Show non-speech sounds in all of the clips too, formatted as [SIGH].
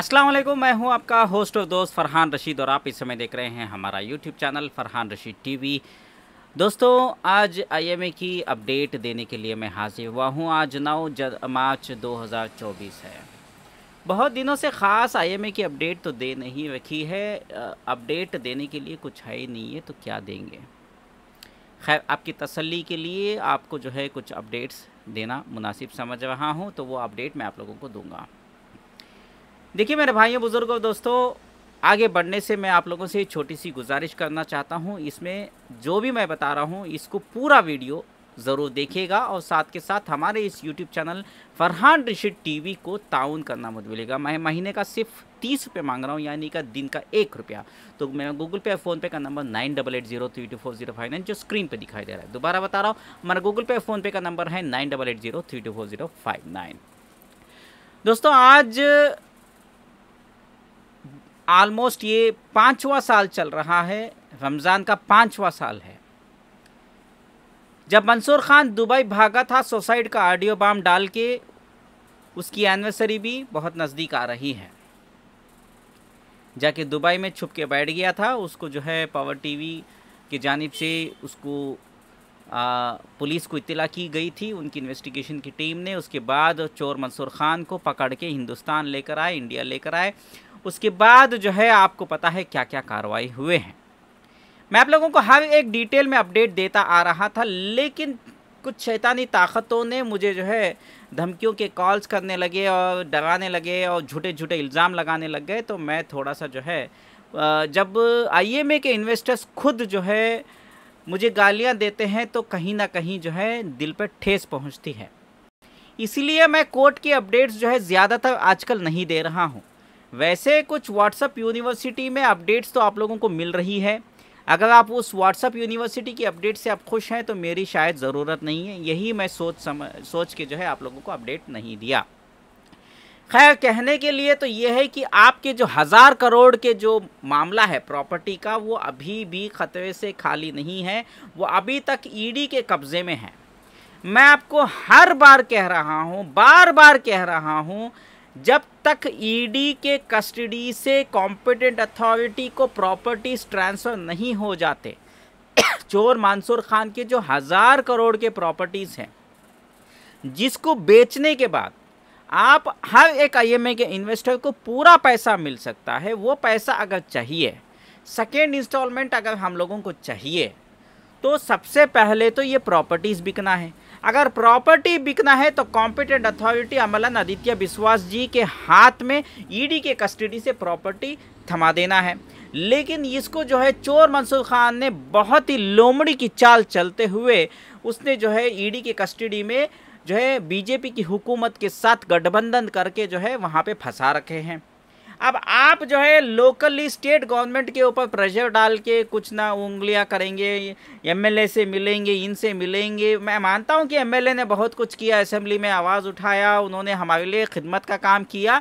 अस्सलाम वालेकुम मैं हूं आपका होस्ट और दोस्त फरहान रशीद और आप इस समय देख रहे हैं हमारा YouTube channel Farhan Rashid TV दोस्तों आज आईएमए की अपडेट देने के लिए मैं हाजिर हुआ हूं आज नौ मार्च 2024 है बहुत दिनों से ख़ास आईएमए की अपडेट तो दे नहीं रखी है अपडेट देने के लिए कुछ है ही नहीं है तो क्या देंगे खैर आपकी तसल्ली के लिए आपको जो है कुछ अपडेट्स देना मुनासिब समझ रहा हूँ तो वो अपडेट मैं आप लोगों को दूँगा देखिए मेरे भाइयों बुज़ुर्गों दोस्तों आगे बढ़ने से मैं आप लोगों से छोटी सी गुजारिश करना चाहता हूँ इसमें जो भी मैं बता रहा हूँ इसको पूरा वीडियो ज़रूर देखिएगा और साथ के साथ हमारे इस YouTube channel Farhan Rishid TV को ताउन करना मत भूलिएगा मैं महीने का सिर्फ तीस रुपये मांग रहा हूँ यानी का दिन का एक रुपया तो मेरा गूगल पे फ़ोन पे का number nine double eight zero three two four zero five nine जो स्क्रीन पे दिखाई दे रहा है दोबारा बता रहा हूँ हमारा गूगल पे फ़ोन पे का नंबर है nine double eight zero three two four zero five nine दोस्तों आज आलमोस्ट ये पाँचवा साल चल रहा है रमज़ान का पाँचवा साल है जब मंसूर खान दुबई भागा था सुसाइड का ऑडियो बम डाल के उसकी एनिवर्सरी भी बहुत नज़दीक आ रही है जाके दुबई में छुप के बैठ गया था उसको जो है पावर टीवी की जानब से उसको आ, पुलिस को इतला की गई थी उनकी इन्वेस्टिगेशन की टीम ने उसके बाद चोर मंसूर खान को पकड़ के हिंदुस्तान लेकर आए इंडिया लेकर आए उसके बाद जो है आपको पता है क्या क्या कार्रवाई हुए हैं मैं आप लोगों को हर एक डिटेल में अपडेट देता आ रहा था लेकिन कुछ शैतानी ताकतों ने मुझे जो है धमकियों के कॉल्स करने लगे और डराने लगे और झूठे झूठे इल्ज़ाम लगाने लग गए तो मैं थोड़ा सा जो है जब आईएमए के इन्वेस्टर्स खुद जो है मुझे गालियां देते हैं तो कहीं ना कहीं जो है दिल पर ठेस पहुंचती है इसीलिए मैं कोर्ट के अपडेट्स जो है ज़्यादातर आजकल नहीं दे रहा हूँ वैसे कुछ व्हाट्सअप यूनिवर्सिटी में अपडेट्स तो आप लोगों को मिल रही है अगर आप उस व्हाट्सअप यूनिवर्सिटी की अपडेट से आप खुश हैं तो मेरी शायद ज़रूरत नहीं है यही मैं सोच समझ सोच के जो है आप लोगों को अपडेट नहीं दिया खैर कहने के लिए तो ये है कि आपके जो हज़ार करोड़ के जो मामला है प्रॉपर्टी का वो अभी भी ख़तरे से खाली नहीं है वो अभी तक ईडी e के कब्ज़े में है मैं आपको हर बार कह रहा हूँ बार बार कह रहा हूँ जब तक ईडी e के कस्टडी से कॉम्पिटेंट अथॉरिटी को प्रॉपर्टीज ट्रांसफ़र नहीं हो जाते [COUGHS] चोर मानसूर खान के जो हज़ार करोड़ के प्रॉपर्टीज़ हैं जिसको बेचने के बाद आप हर एक आईएमए के इन्वेस्टर को पूरा पैसा मिल सकता है वो पैसा अगर चाहिए सेकेंड इंस्टॉलमेंट अगर हम लोगों को चाहिए तो सबसे पहले तो ये प्रॉपर्टीज़ बिकना है अगर प्रॉपर्टी बिकना है तो कॉम्पिटेंट अथॉरिटी अमलन आदित्य विश्वास जी के हाथ में ईडी के कस्टडी से प्रॉपर्टी थमा देना है लेकिन इसको जो है चोर मंसूर खान ने बहुत ही लोमड़ी की चाल चलते हुए उसने जो है ईडी के कस्टडी में जो है बीजेपी की हुकूमत के साथ गठबंधन करके जो है वहाँ पे फंसा रखे हैं अब आप जो है लोकली स्टेट गवर्नमेंट के ऊपर प्रेशर डाल के कुछ ना उंगलियां करेंगे एमएलए से मिलेंगे इनसे मिलेंगे मैं मानता हूं कि एमएलए ने बहुत कुछ किया असेंबली में आवाज़ उठाया उन्होंने हमारे लिए खिदमत का काम किया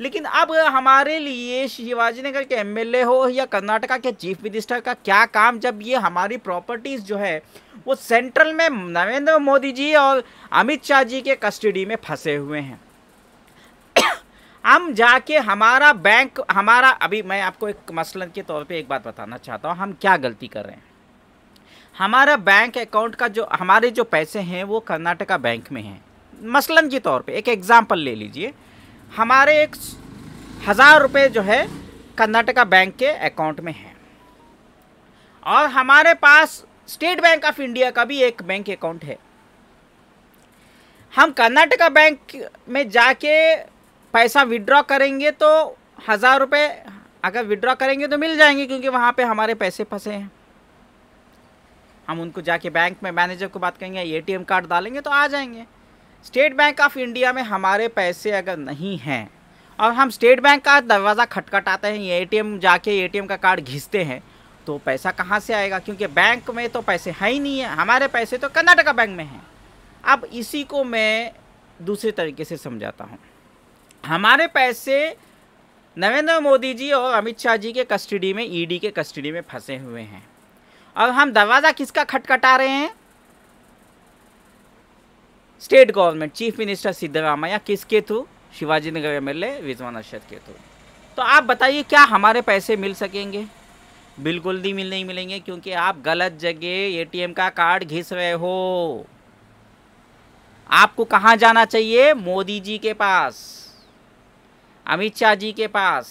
लेकिन अब हमारे लिए शिवाजी नगर के एम हो या कर्नाटका के चीफ मिनिस्टर का क्या काम जब ये हमारी प्रॉपर्टीज़ जो है वो सेंट्रल में नरेंद्र मोदी जी और अमित शाह जी के कस्टडी में फंसे हुए हैं हम जाके हमारा बैंक हमारा अभी मैं आपको एक मसलन के तौर पे एक बात बताना चाहता हूँ हम क्या गलती कर रहे हैं हमारा बैंक अकाउंट का जो हमारे जो पैसे हैं वो कर्नाटका बैंक में हैं मसलन के तौर पे एक एग्ज़ाम्पल ले लीजिए हमारे एक हज़ार रुपये जो है कर्नाटका बैंक के अकाउंट में हैं और हमारे पास स्टेट बैंक ऑफ इंडिया का भी एक बैंक अकाउंट है हम कर्नाटका बैंक में जाके पैसा विड्रॉ करेंगे तो हज़ार रुपये अगर विड्रॉ करेंगे तो मिल जाएंगे क्योंकि वहाँ पे हमारे पैसे फंसे हैं हम उनको जाके बैंक में मैनेजर को बात करेंगे एटीएम कार्ड डालेंगे तो आ जाएंगे स्टेट बैंक ऑफ इंडिया में हमारे पैसे अगर नहीं हैं और हम स्टेट बैंक का दरवाज़ा खटखटाते हैं ए जाके ए का कार्ड घिसते हैं तो पैसा कहाँ से आएगा क्योंकि बैंक में तो पैसे हैं ही नहीं है हमारे पैसे तो कर्नाटका बैंक में हैं अब इसी को मैं दूसरे तरीके से समझाता हूँ हमारे पैसे नरेंद्र मोदी जी और अमित शाह जी के कस्टडी में ईडी e के कस्टडी में फंसे हुए हैं और हम दरवाज़ा किसका खटखटा रहे हैं state government chief minister Siddaramaiah किसके through Shivaji Nagar M L Rizwan Arshad के थ्रू तो आप बताइए क्या हमारे पैसे मिल सकेंगे बिल्कुल भी मिल नहीं मिलेंगे क्योंकि आप गलत जगह एटीएम का कार्ड घिस रहे हो आपको कहाँ जाना चाहिए मोदी जी के पास अमित शाह जी के पास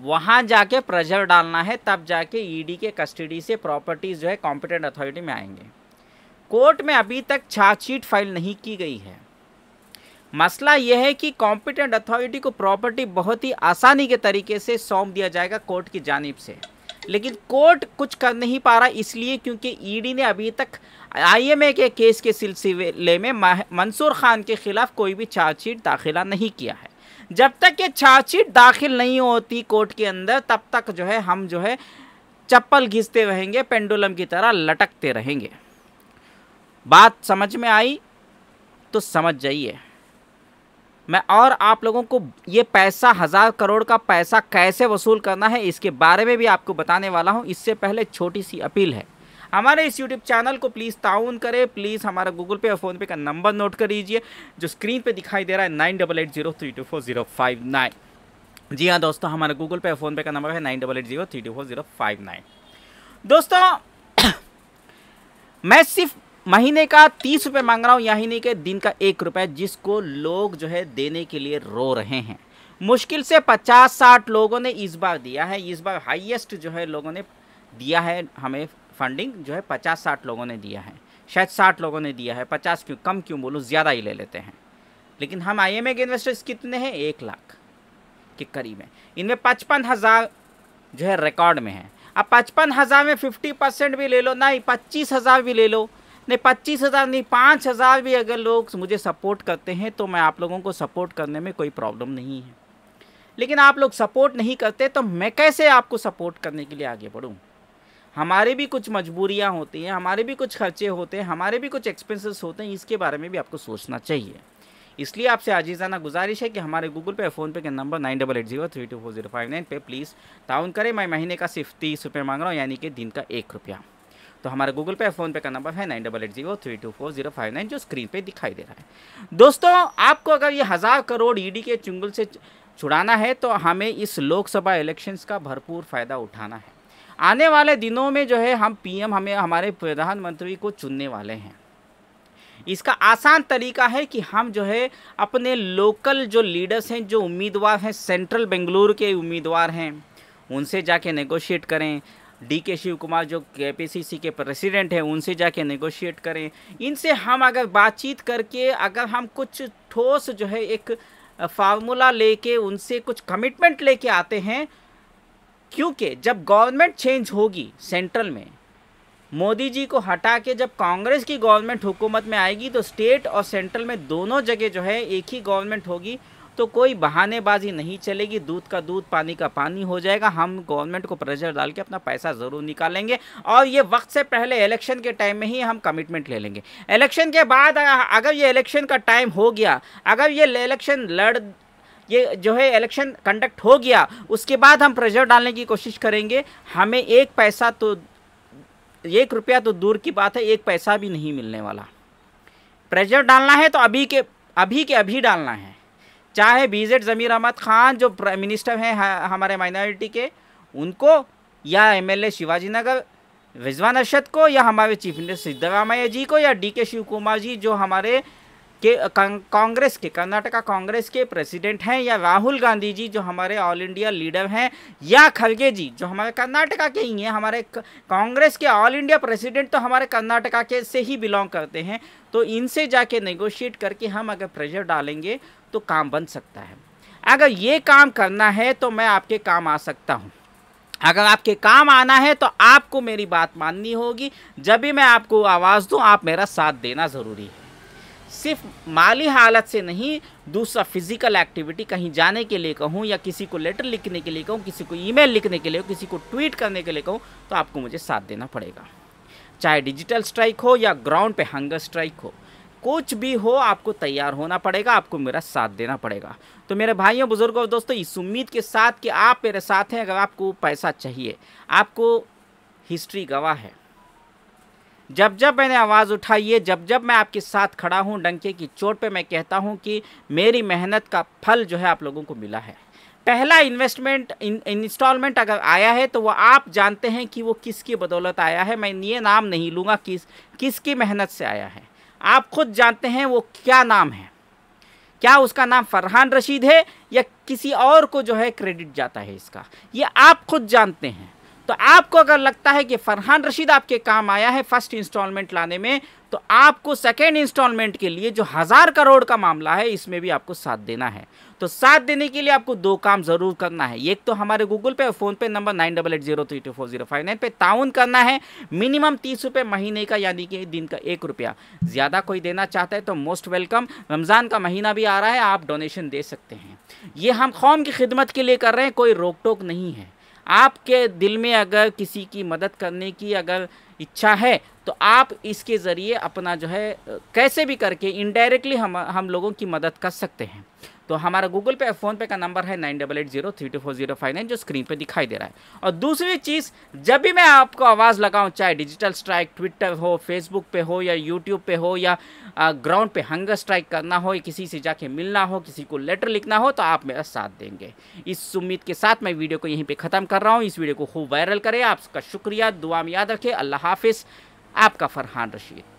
वहाँ जाके प्रेजर डालना है तब जाके ईडी e के कस्टडी से प्रॉपर्टीज़ जो है कॉम्पिटेंट अथॉरिटी में आएंगे कोर्ट में अभी तक चार्जशीट फाइल नहीं की गई है मसला यह है कि कॉम्पिटेंट अथॉरिटी को प्रॉपर्टी बहुत ही आसानी के तरीके से सौंप दिया जाएगा कोर्ट की जानब से लेकिन कोर्ट कुछ कर नहीं पा रहा इसलिए क्योंकि ईडी e ने अभी तक आईएमए के केस के सिलसिले में मंसूर खान के खिलाफ कोई भी चार्जशीट दाखिला नहीं किया है जब तक ये चार्जशीट दाखिल नहीं होती कोर्ट के अंदर तब तक जो है हम जो है चप्पल घिसते रहेंगे पेंडुलम की तरह लटकते रहेंगे बात समझ में आई तो समझ जाइए मैं और आप लोगों को ये पैसा हज़ार करोड़ का पैसा कैसे वसूल करना है इसके बारे में भी आपको बताने वाला हूँ इससे पहले छोटी सी अपील है हमारे इस यूट्यूब चैनल को प्लीज़ ताउन करें प्लीज़ हमारा गूगल पे और फोन पे का नंबर नोट कर लीजिए जो स्क्रीन पर दिखाई दे रहा है nine double eight zero three two four zero five nine जी हाँ दोस्तों हमारा गूगल पे और फोन पे का नंबर है nine double eight zero three two four zero five nine दोस्तों मैं सिर्फ महीने का तीस रुपये मांग रहा हूँ यही नहीं के दिन का एक रुपये जिसको लोग जो है देने के लिए रो रहे हैं मुश्किल से पचास साठ लोगों ने इस बार दिया है इस बार हाइएस्ट जो है लोगों ने दिया है हमें फंडिंग जो है पचास साठ लोगों ने दिया है शायद साठ लोगों ने दिया है पचास क्यों कम क्यों बोलूँ ज़्यादा ही ले लेते हैं लेकिन हम आई के इन्वेस्टर्स कितने हैं एक लाख के करीब हैं इनमें पचपन हज़ार जो है रिकॉर्ड में है अब पचपन हज़ार में फिफ्टी परसेंट भी ले लो नहीं पच्चीस हज़ार भी ले लो नहीं पच्चीस हज़ार नहीं पाँच हज़ार भी अगर लोग मुझे सपोर्ट करते हैं तो मैं आप लोगों को सपोर्ट करने में कोई प्रॉब्लम नहीं है लेकिन आप लोग सपोर्ट नहीं करते तो मैं कैसे आपको सपोर्ट करने के लिए आगे बढ़ूँ हमारे भी कुछ मजबूरियाँ होती हैं हमारे भी कुछ खर्चे होते हैं हमारे भी कुछ एक्सपेंसेस होते हैं इसके बारे में भी आपको सोचना चाहिए इसलिए आपसे आजीजाना गुजारिश है कि हमारे गूगल पे फ़ोनपे के number nine double eight zero three two four zero five nine पर प्लीज़ ताउन करें मैं महीने का सिर्फ तीस रुपये मांग रहा हूँ यानी कि दिन का एक रुपया तो हमारे गूगल पे फोन पे का नंबर है nine double eight zero three two four zero five nine जो स्क्रीन पे दिखाई दे रहा है दोस्तों आपको अगर ये हज़ार करोड़ ईडी e के चुंगल से छुड़ाना है तो हमें इस लोकसभा इलेक्शंस का भरपूर फ़ायदा उठाना है आने वाले दिनों में जो है हम पीएम हमें हमारे प्रधानमंत्री को चुनने वाले हैं इसका आसान तरीका है कि हम जो है अपने लोकल जो लीडर्स हैं जो उम्मीदवार हैं सेंट्रल बेंगलुरु के उम्मीदवार हैं उनसे जाके नेगोशिएट करें डी के शिव कुमार जो के के प्रेसिडेंट हैं उनसे जाके नेगोशिएट करें इनसे हम अगर बातचीत करके अगर हम कुछ ठोस जो है एक फार्मूला लेके उनसे कुछ कमिटमेंट लेके आते हैं क्योंकि जब गवर्नमेंट चेंज होगी सेंट्रल में मोदी जी को हटा के जब कांग्रेस की गवर्नमेंट हुकूमत में आएगी तो स्टेट और सेंट्रल में दोनों जगह जो है एक ही गवर्नमेंट होगी तो कोई बहानेबाजी नहीं चलेगी दूध का दूध पानी का पानी हो जाएगा हम गवर्नमेंट को प्रेशर डाल के अपना पैसा ज़रूर निकालेंगे और ये वक्त से पहले इलेक्शन के टाइम में ही हम कमिटमेंट ले लेंगे इलेक्शन के बाद अगर ये इलेक्शन का टाइम हो गया अगर ये इलेक्शन लड़ ये जो है इलेक्शन कंडक्ट हो गया उसके बाद हम प्रेजर डालने की कोशिश करेंगे हमें एक पैसा तो एक रुपया तो दूर की बात है एक पैसा भी नहीं मिलने वाला प्रेजर डालना है तो अभी के अभी के अभी डालना है चाहे बीजेड ज़मीर अहमद खान जो मिनिस्टर हैं हमारे माइनॉरिटी के उनको या एमएलए शिवाजी नगर रिजवान अरशद को या हमारे चीफ मिनिस्टर सिद्धरामैया जी को या डी के शिव कुमार जी जो हमारे के कांग्रेस के कर्नाटका कांग्रेस के प्रेसिडेंट हैं या राहुल गांधी जी जो हमारे ऑल इंडिया लीडर हैं या खड़गे जी जो हमारे कर्नाटका के ही हैं हमारे कांग्रेस के ऑल इंडिया प्रेसिडेंट तो हमारे कर्नाटका के से ही बिलोंग करते हैं तो इनसे जाके नेगोशिएट करके हम अगर प्रेजर डालेंगे तो काम बन सकता है अगर ये काम करना है तो मैं आपके काम आ सकता हूँ अगर आपके काम आना है तो आपको मेरी बात माननी होगी जब भी मैं आपको आवाज़ दूँ आप मेरा साथ देना ज़रूरी है सिर्फ माली हालत से नहीं दूसरा फिजिकल एक्टिविटी कहीं जाने के लिए कहूँ या किसी को लेटर लिखने के लिए कहूँ किसी को ईमेल लिखने के लिए किसी को ट्वीट करने के लिए कहूँ तो आपको मुझे साथ देना पड़ेगा चाहे डिजिटल स्ट्राइक हो या ग्राउंड पे हंगर स्ट्राइक हो कुछ भी हो आपको तैयार होना पड़ेगा आपको मेरा साथ देना पड़ेगा तो मेरे भाइयों बुजुर्गों और दोस्तों इस उम्मीद के साथ कि आप मेरे साथ हैं अगर आपको पैसा चाहिए आपको हिस्ट्री गवाह है जब जब मैंने आवाज़ उठाई है जब जब मैं आपके साथ खड़ा हूँ डंके की चोट पे मैं कहता हूँ कि मेरी मेहनत का फल जो है आप लोगों को मिला है पहला इन्वेस्टमेंट इंस्टॉलमेंट अगर आया है तो वो आप जानते हैं कि वो किसकी बदौलत आया है मैं ये नाम नहीं लूँगा किस किसकी मेहनत से आया है आप खुद जानते हैं वो क्या नाम है क्या उसका नाम फरहान रशीद है या किसी और को जो है क्रेडिट जाता है इसका ये आप खुद जानते हैं तो आपको अगर लगता है कि फरहान रशीद आपके काम आया है फर्स्ट इंस्टॉलमेंट लाने में तो आपको सेकेंड इंस्टॉलमेंट के लिए जो हज़ार करोड़ का मामला है इसमें भी आपको साथ देना है तो साथ देने के लिए आपको दो काम ज़रूर करना है एक तो हमारे गूगल पे और PhonePe number nine double eight zero three two four zero five nine पर ताउन करना है मिनिमम तीस रुपये महीने का यानी कि दिन का एक रुपया ज़्यादा कोई देना चाहता है तो मोस्ट वेलकम रमज़ान का महीना भी आ रहा है आप डोनेशन दे सकते हैं ये हम कौम की खिदमत के लिए कर रहे हैं कोई रोक टोक नहीं है आपके दिल में अगर किसी की मदद करने की अगर इच्छा है तो आप इसके ज़रिए अपना जो है कैसे भी करके इनडायरेक्टली हम हम लोगों की मदद कर सकते हैं तो हमारा गूगल पे फ़ोन पे का नंबर है nine double eight zero three two four zero five nine जो स्क्रीन पे दिखाई दे रहा है और दूसरी चीज़ जब भी मैं आपको आवाज़ लगाऊँ चाहे डिजिटल स्ट्राइक ट्विटर हो फेसबुक पे हो या यूट्यूब पे हो या ग्राउंड पे हंगर स्ट्राइक करना हो या किसी से जाके मिलना हो किसी को लेटर लिखना हो तो आप मेरा साथ देंगे इस उम्मीद के साथ मैं वीडियो को यहीं पर ख़त्म कर रहा हूँ इस वीडियो को खूब वायरल करें आपका शुक्रिया दुआ में याद रखें अल्लाह हाफिज़ आपका फरहान रशीद